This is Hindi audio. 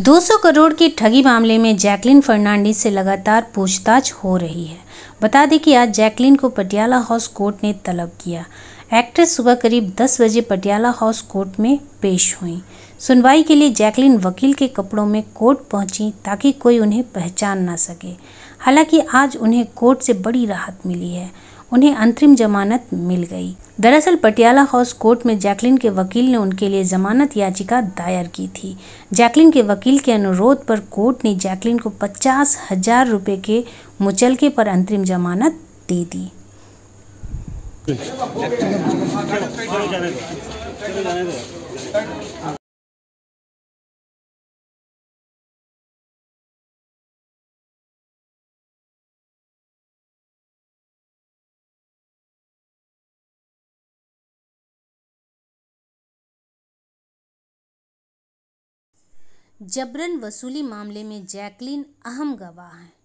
200 करोड़ की ठगी मामले में जैकलिन फर्नांडिस से लगातार पूछताछ हो रही है बता दें कि आज जैकलिन को पटियाला हाउस कोर्ट ने तलब किया एक्ट्रेस सुबह करीब 10 बजे पटियाला हाउस कोर्ट में पेश हुई सुनवाई के लिए जैकलिन वकील के कपड़ों में कोर्ट पहुंची ताकि कोई उन्हें पहचान ना सके हालांकि आज उन्हें कोर्ट से बड़ी राहत मिली है उन्हें अंतरिम जमानत मिल गई दरअसल पटियाला हाउस कोर्ट में जैकलिन के वकील ने उनके लिए जमानत याचिका दायर की थी जैकलिन के वकील के अनुरोध पर कोर्ट ने जैकलिन को पचास हजार रुपये के मुचलके पर अंतरिम जमानत दे दी जबरन वसूली मामले में जैकलीन अहम गवाह हैं